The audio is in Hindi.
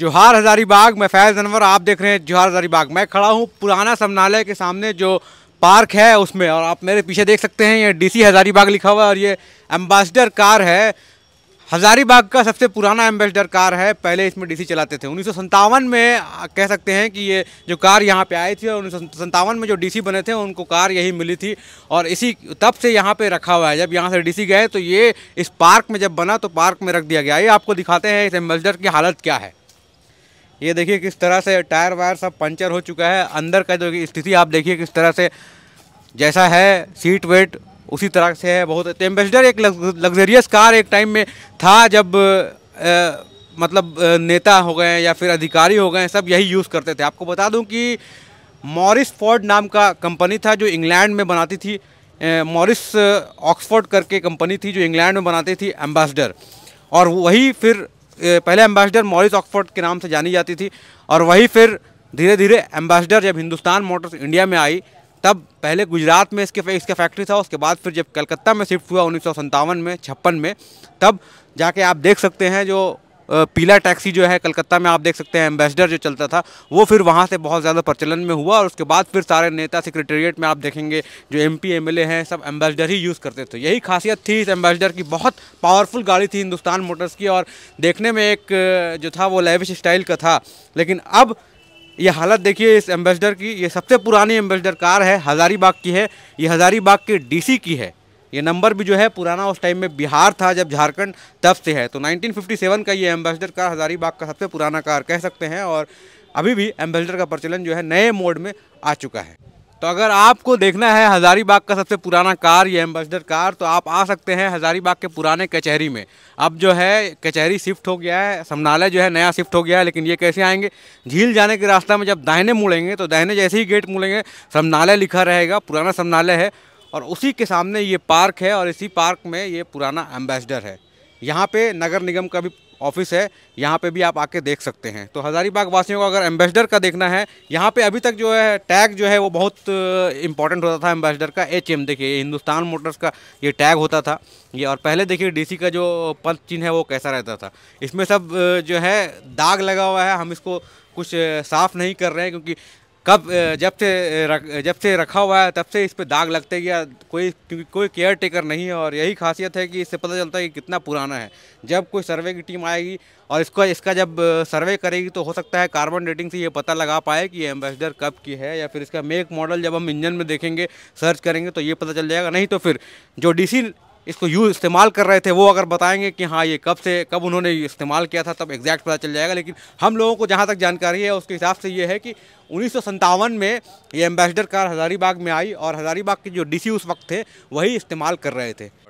जोहार हजारीबाग मैं फैज़ अनवर आप देख रहे हैं जोहार हजारीबाग मैं खड़ा हूँ पुराना समनालय के सामने जो पार्क है उसमें और आप मेरे पीछे देख सकते हैं ये डीसी हजारीबाग लिखा हुआ है और ये एम्बेसडर कार है हजारीबाग का सबसे पुराना एम्बेसडर कार है पहले इसमें डीसी चलाते थे उन्नीस में कह सकते हैं कि ये जो कार यहाँ पे आई थी और उन्नीस में जो डीसी बने थे उनको कार यही मिली थी और इसी तब से यहाँ पे रखा हुआ है जब यहाँ से डीसी गए तो ये इस पार्क में जब बना तो पार्क में रख दिया गया ये आपको दिखाते हैं इस एम्बेसडर की हालत क्या है ये देखिए किस तरह से टायर वायर सब पंचर हो चुका है अंदर का जो स्थिति आप देखिए किस तरह से जैसा है सीट वेट उसी तरह से है बहुत एम्बेसडर एक लग्जरियस कार एक टाइम में था जब आ, मतलब नेता हो गए या फिर अधिकारी हो गए सब यही यूज़ करते थे आपको बता दूं कि मॉरिस फोर्ड नाम का कंपनी था जो इंग्लैंड में बनाती थी मॉरिस ऑक्सफोर्ड करके कंपनी थी जो इंग्लैंड में बनाती थी एम्बेसडर और वही फिर पहले एम्बेसडर मॉरिस ऑक्सफोर्ड के नाम से जानी जाती थी और वही फिर धीरे धीरे एम्बेसडर जब हिंदुस्तान मोटर्स इंडिया में आई तब पहले गुजरात में इसके इसका फैक्ट्री था उसके बाद फिर जब कलकत्ता में शिफ्ट हुआ उन्नीस में छप्पन में तब जाके आप देख सकते हैं जो पीला टैक्सी जो है कलकत्ता में आप देख सकते हैं एम्बेसडर जो चलता था वो फिर वहाँ से बहुत ज़्यादा प्रचलन में हुआ और उसके बाद फिर सारे नेता सेक्रेटेरिएट में आप देखेंगे जो एम पी हैं सब एम्बेसडर ही यूज़ करते थे यही खासियत थी इस एम्बेसडर की बहुत पावरफुल गाड़ी थी हिंदुस्तान मोटर्स की और देखने में एक जो था वो लेविश स्टाइल का था लेकिन अब ये हालत देखिए इस एम्बेसडर की ये सबसे पुरानी एम्बेसडर कार है हज़ारीबाग की है ये हज़ारीबाग के डीसी की है ये नंबर भी जो है पुराना उस टाइम में बिहार था जब झारखंड तब से है तो 1957 का ये एम्बेसडर कार हज़ारीबाग का सबसे पुराना कार कह सकते हैं और अभी भी एम्बेसडर का प्रचलन जो है नए मोड में आ चुका है तो अगर आपको देखना है हज़ारीबाग का सबसे पुराना कार या एम्बेसडर कार तो आप आ सकते हैं हज़ारीबाग के पुराने कचहरी में अब जो है कचहरी शिफ्ट हो गया है समनालय जो है नया शिफ्ट हो गया है लेकिन ये कैसे आएंगे झील जाने के रास्ता में जब दाहिने मुड़ेंगे तो दाहिने जैसे ही गेट मुड़ेंगे समनालय लिखा रहेगा पुराना समनालय है और उसी के सामने ये पार्क है और इसी पार्क में ये पुराना एम्बेसडर है यहाँ पे नगर निगम का भी ऑफिस है यहाँ पे भी आप आके देख सकते हैं तो हज़ारीबाग वासियों को अगर एम्बेसडर का देखना है यहाँ पे अभी तक जो है टैग जो है वो बहुत इंपॉर्टेंट होता था एम्बेसडर का एच एम देखिए हिंदुस्तान मोटर्स का ये टैग होता था ये और पहले देखिए डीसी का जो पंच चिन्ह है वो कैसा रहता था इसमें सब जो है दाग लगा हुआ है हम इसको कुछ साफ़ नहीं कर रहे हैं क्योंकि कब जब से रख, जब से रखा हुआ है तब से इस पर दाग लगते गया कोई कोई केयर टेकर नहीं है और यही खासियत है कि इससे पता चलता है कि कितना पुराना है जब कोई सर्वे की टीम आएगी और इसको इसका जब सर्वे करेगी तो हो सकता है कार्बन डेटिंग से ये पता लगा पाए कि एम्बेसडर कब की है या फिर इसका मेक मॉडल जब हम इंजन में देखेंगे सर्च करेंगे तो ये पता चल जाएगा नहीं तो फिर जो डी इसको यू इस्तेमाल कर रहे थे वो अगर बताएंगे कि हाँ ये कब से कब उन्होंने इस्तेमाल किया था तब एग्जैक्ट पता चल जाएगा लेकिन हम लोगों को जहाँ तक जानकारी है उसके हिसाब से ये है कि उन्नीस में ये एम्बेसडर कार हज़ारीबाग में आई और हज़ारीबाग के जो डीसी उस वक्त थे वही इस्तेमाल कर रहे थे